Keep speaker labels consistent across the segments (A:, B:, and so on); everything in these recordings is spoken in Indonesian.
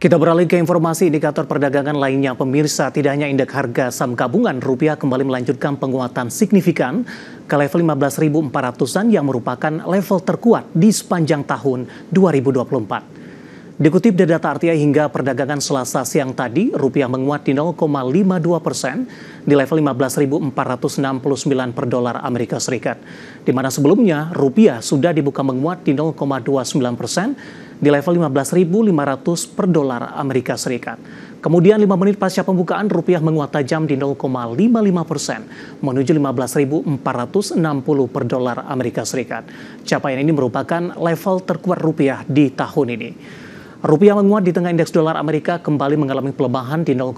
A: Kita beralih ke informasi indikator perdagangan lainnya. Pemirsa, tidak hanya indeks harga saham gabungan, rupiah kembali melanjutkan penguatan signifikan ke level 15.400-an yang merupakan level terkuat di sepanjang tahun 2024. Dikutip dari data RTI hingga perdagangan selasa siang tadi, rupiah menguat di 0,52 persen di level 15.469 per dolar Amerika Serikat. Di mana sebelumnya rupiah sudah dibuka menguat di 0,29 persen di level 15.500 per dolar Amerika Serikat. Kemudian 5 menit pasca pembukaan rupiah menguat tajam di 0,55 persen menuju 15.460 per dolar Amerika Serikat. Capaian ini merupakan level terkuat rupiah di tahun ini. Rupiah menguat di tengah indeks dolar Amerika kembali mengalami pelemahan di 0,05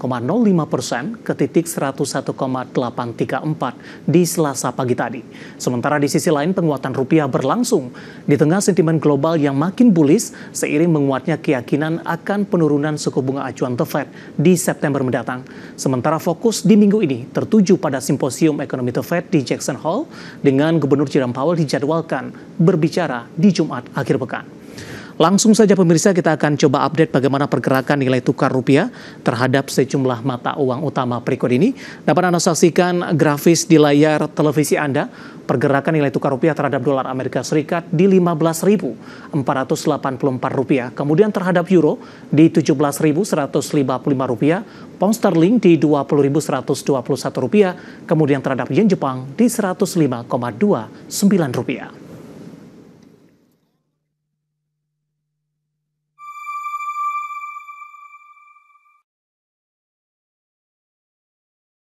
A: persen ke titik 101,834 di Selasa pagi tadi. Sementara di sisi lain penguatan rupiah berlangsung di tengah sentimen global yang makin bullish seiring menguatnya keyakinan akan penurunan suku bunga acuan The Fed di September mendatang. Sementara fokus di minggu ini tertuju pada simposium ekonomi The Fed di Jackson Hole dengan Gubernur Jerome Powell dijadwalkan berbicara di Jumat akhir pekan. Langsung saja pemirsa kita akan coba update bagaimana pergerakan nilai tukar rupiah terhadap sejumlah mata uang utama berikut ini. Dapat Anda saksikan grafis di layar televisi Anda pergerakan nilai tukar rupiah terhadap dolar Amerika Serikat di 15.484 rupiah. Kemudian terhadap euro di 17.155 rupiah, pound sterling di 20.121 rupiah, kemudian terhadap yen Jepang di 105,29 rupiah.